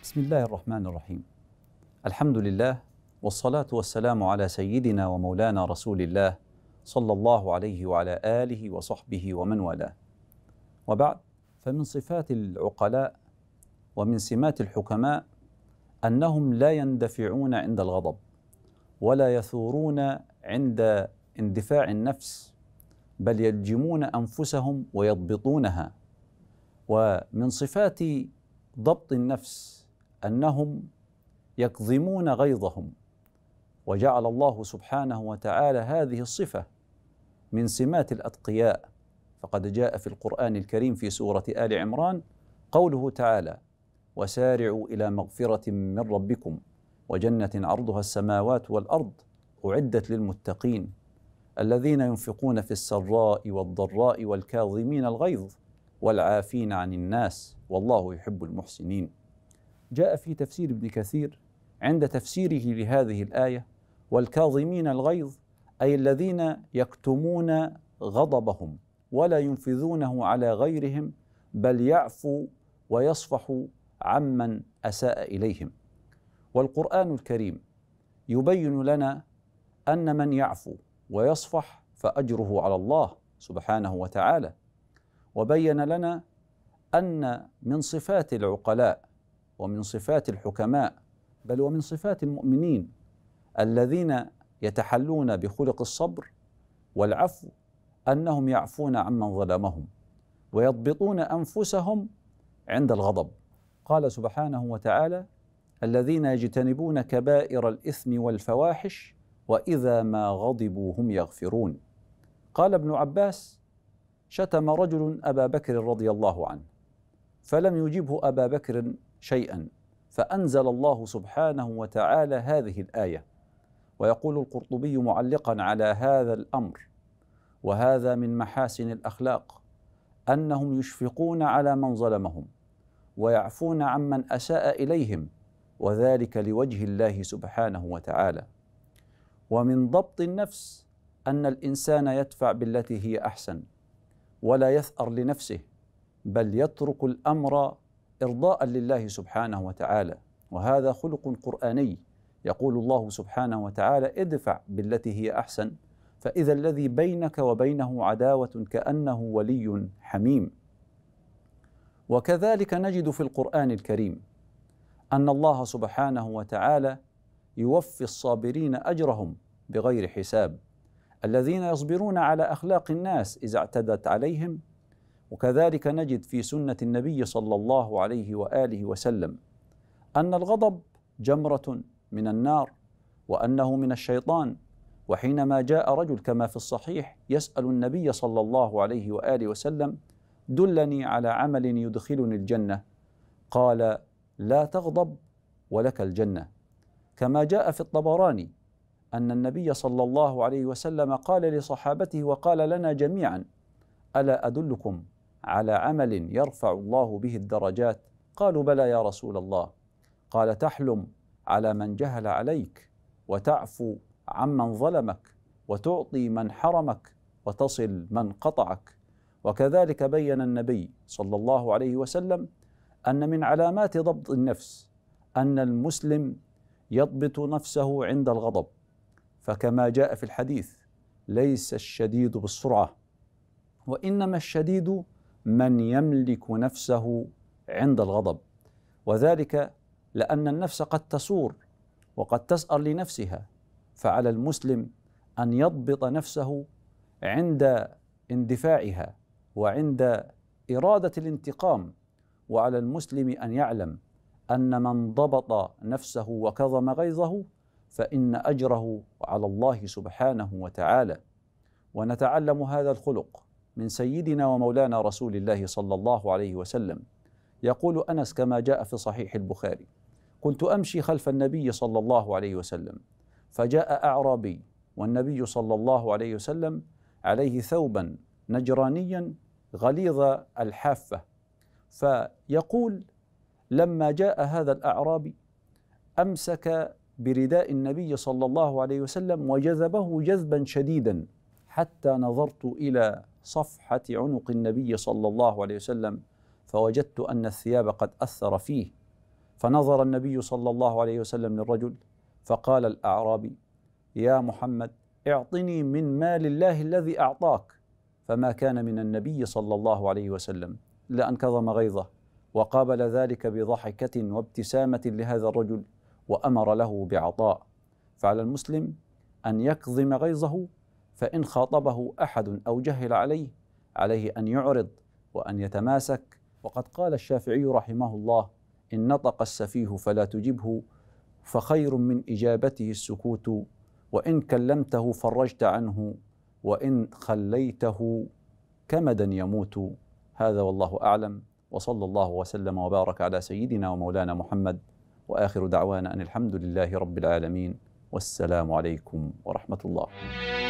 بسم الله الرحمن الرحيم الحمد لله والصلاه والسلام على سيدنا ومولانا رسول الله صلى الله عليه وعلى اله وصحبه ومن والاه وبعد فمن صفات العقلاء ومن سمات الحكماء انهم لا يندفعون عند الغضب ولا يثورون عند اندفاع النفس بل يلجمون انفسهم ويضبطونها ومن صفات ضبط النفس انهم يكظمون غيظهم وجعل الله سبحانه وتعالى هذه الصفه من سمات الاتقياء فقد جاء في القران الكريم في سوره ال عمران قوله تعالى وسارعوا الى مغفره من ربكم وجنه عرضها السماوات والارض اعدت للمتقين الذين ينفقون في السراء والضراء والكاظمين الغيظ والعافين عن الناس والله يحب المحسنين جاء في تفسير ابن كثير عند تفسيره لهذه الآية والكاظمين الغيظ أي الذين يكتمون غضبهم ولا ينفذونه على غيرهم بل يعفو ويصفح عمن اساء اليهم والقران الكريم يبين لنا ان من يعفو ويصفح فاجره على الله سبحانه وتعالى وبين لنا ان من صفات العقلاء ومن صفات الحكماء بل ومن صفات المؤمنين الذين يتحلون بخلق الصبر والعفو انهم يعفون عمن ظلمهم ويضبطون انفسهم عند الغضب قال سبحانه وتعالى الذين يجتنبون كبائر الاثم والفواحش واذا ما غضبوا هم يغفرون قال ابن عباس شتم رجل ابا بكر رضي الله عنه فلم يجبه ابا بكر شيئا فانزل الله سبحانه وتعالى هذه الايه ويقول القرطبي معلقا على هذا الامر وهذا من محاسن الاخلاق انهم يشفقون على من ظلمهم ويعفون عمن اساء اليهم وذلك لوجه الله سبحانه وتعالى ومن ضبط النفس ان الانسان يدفع بالتي هي احسن ولا يثار لنفسه بل يترك الامر ارضاء لله سبحانه وتعالى وهذا خلق قراني يقول الله سبحانه وتعالى ادفع بالتي هي احسن فاذا الذي بينك وبينه عداوه كانه ولي حميم وكذلك نجد في القران الكريم ان الله سبحانه وتعالى يوفي الصابرين اجرهم بغير حساب الذين يصبرون على اخلاق الناس اذا اعتدت عليهم وكذلك نجد في سنه النبي صلى الله عليه واله وسلم ان الغضب جمره من النار وانه من الشيطان وحينما جاء رجل كما في الصحيح يسال النبي صلى الله عليه واله وسلم دلني على عمل يدخلني الجنه قال لا تغضب ولك الجنه كما جاء في الطبراني ان النبي صلى الله عليه وسلم قال لصحابته وقال لنا جميعا الا ادلكم على عمل يرفع الله به الدرجات قالوا بلى يا رسول الله قال تحلم على من جهل عليك وتعفو عمن ظلمك وتعطي من حرمك وتصل من قطعك وكذلك بين النبي صلى الله عليه وسلم ان من علامات ضبط النفس ان المسلم يضبط نفسه عند الغضب فكما جاء في الحديث ليس الشديد بالسرعه وانما الشديد من يملك نفسه عند الغضب وذلك لأن النفس قد تصور وقد تسأر لنفسها فعلى المسلم أن يضبط نفسه عند اندفاعها وعند إرادة الانتقام وعلى المسلم أن يعلم أن من ضبط نفسه وكظم غيظه فإن أجره على الله سبحانه وتعالى ونتعلم هذا الخلق من سيدنا ومولانا رسول الله صلى الله عليه وسلم يقول انس كما جاء في صحيح البخاري كنت امشي خلف النبي صلى الله عليه وسلم فجاء اعرابي والنبي صلى الله عليه وسلم عليه ثوبا نجرانيا غليظ الحافه فيقول لما جاء هذا الاعرابي امسك برداء النبي صلى الله عليه وسلم وجذبه جذبا شديدا حتى نظرت الى صفحة عنق النبي صلى الله عليه وسلم فوجدت أن الثياب قد أثر فيه فنظر النبي صلى الله عليه وسلم للرجل فقال الأعرابي يا محمد اعطني من مال الله الذي أعطاك فما كان من النبي صلى الله عليه وسلم إلا أن كظم غيظه وقابل ذلك بضحكة وابتسامة لهذا الرجل وأمر له بعطاء فعلى المسلم أن يكظم غيظه فإن خاطبه أحد أو جهل عليه عليه أن يعرض وأن يتماسك وقد قال الشافعي رحمه الله إن نطق السفيه فلا تجبه فخير من إجابته السكوت وإن كلمته فرجت عنه وإن خليته كمدا يموت هذا والله أعلم وصلى الله وسلم وبارك على سيدنا ومولانا محمد واخر دعوانا ان الحمد لله رب العالمين والسلام عليكم ورحمه الله